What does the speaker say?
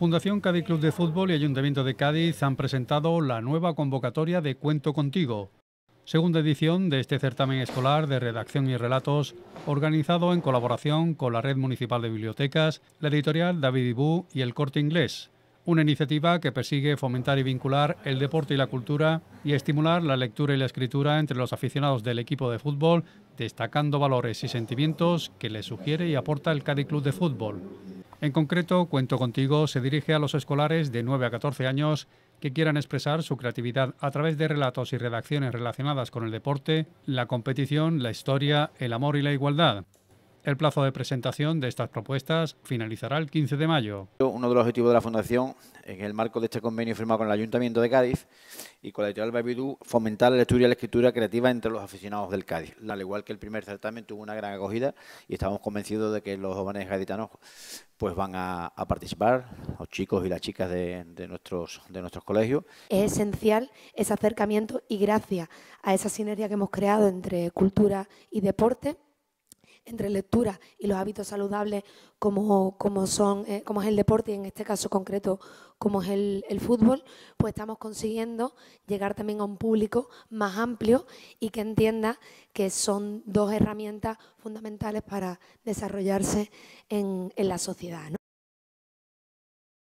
Fundación Cádiz Club de Fútbol y Ayuntamiento de Cádiz han presentado la nueva convocatoria de Cuento Contigo, segunda edición de este certamen escolar de redacción y relatos, organizado en colaboración con la Red Municipal de Bibliotecas, la editorial David Ibú y el Corte Inglés, una iniciativa que persigue fomentar y vincular el deporte y la cultura y estimular la lectura y la escritura entre los aficionados del equipo de fútbol, destacando valores y sentimientos que les sugiere y aporta el Cádiz Club de Fútbol. En concreto, Cuento Contigo se dirige a los escolares de 9 a 14 años que quieran expresar su creatividad a través de relatos y redacciones relacionadas con el deporte, la competición, la historia, el amor y la igualdad. El plazo de presentación de estas propuestas finalizará el 15 de mayo. Uno de los objetivos de la Fundación, en el marco de este convenio firmado con el Ayuntamiento de Cádiz y con la editorial Babidú, fomentar la lectura y la escritura creativa entre los aficionados del Cádiz. Al igual que el primer certamen tuvo una gran acogida y estamos convencidos de que los jóvenes gaditanos pues van a, participar, los chicos y las chicas de, nuestros, de nuestros colegios. Es esencial ese acercamiento y gracias a esa sinergia que hemos creado entre cultura y deporte, entre lectura y los hábitos saludables como, como son, eh, como es el deporte y en este caso concreto como es el, fútbol, pues estamos consiguiendo llegar también a un público más amplio y que entienda que son dos herramientas fundamentales para desarrollarse en, en la sociedad.